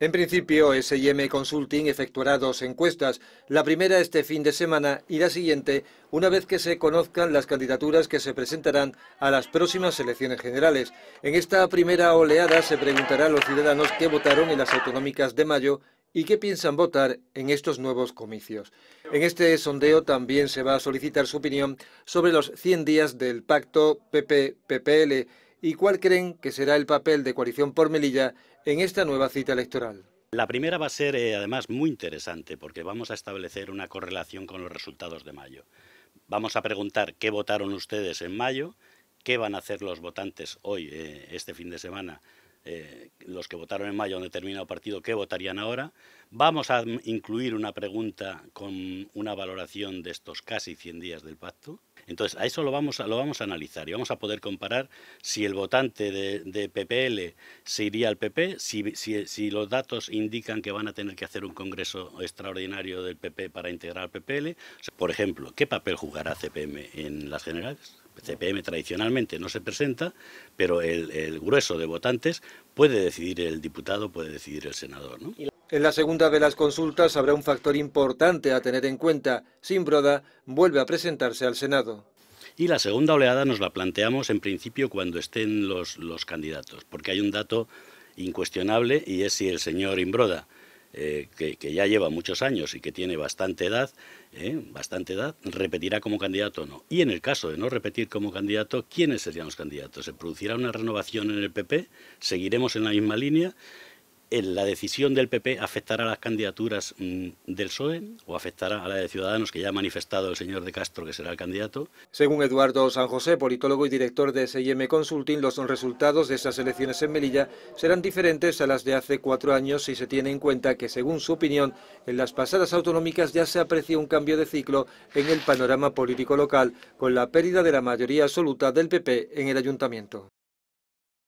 En principio, SM Consulting efectuará dos encuestas, la primera este fin de semana y la siguiente una vez que se conozcan las candidaturas que se presentarán a las próximas elecciones generales. En esta primera oleada se preguntará a los ciudadanos qué votaron en las autonómicas de mayo y qué piensan votar en estos nuevos comicios. En este sondeo también se va a solicitar su opinión sobre los 100 días del pacto PP-PPL y cuál creen que será el papel de Coalición por Melilla en esta nueva cita electoral. La primera va a ser eh, además muy interesante porque vamos a establecer una correlación con los resultados de mayo. Vamos a preguntar qué votaron ustedes en mayo, qué van a hacer los votantes hoy, eh, este fin de semana, eh, los que votaron en mayo en determinado partido, qué votarían ahora. Vamos a incluir una pregunta con una valoración de estos casi 100 días del pacto entonces, a eso lo vamos a, lo vamos a analizar y vamos a poder comparar si el votante de, PPL se iría al PP, si, los datos indican que van a tener que hacer un congreso extraordinario del PP para integrar al PPL. Por ejemplo, ¿qué papel jugará CPM en las generales? CPM tradicionalmente no se presenta, pero el, el grueso de votantes puede decidir el diputado, puede decidir el senador. ¿no? En la segunda de las consultas habrá un factor importante a tener en cuenta. Simbroda vuelve a presentarse al Senado. Y la segunda oleada nos la planteamos en principio cuando estén los, los candidatos, porque hay un dato incuestionable y es si el señor Imbroda, eh, que, ya lleva muchos años y que tiene bastante edad, eh, bastante edad, repetirá como candidato o no. Y en el caso de no repetir como candidato, ¿quiénes serían los candidatos? ¿Se producirá una renovación en el PP? ¿Seguiremos en la misma línea? la decisión del PP afectará a las candidaturas mm, del PSOE o afectará a la de Ciudadanos que ya ha manifestado el señor de Castro que será el candidato. Según Eduardo San José, politólogo y director de SIM Consulting, los resultados de esas elecciones en Melilla serán diferentes a las de hace cuatro años si se tiene en cuenta que, según su opinión, en las pasadas autonómicas ya se apreció un cambio de ciclo en el panorama político local con la pérdida de la mayoría absoluta del PP en el ayuntamiento.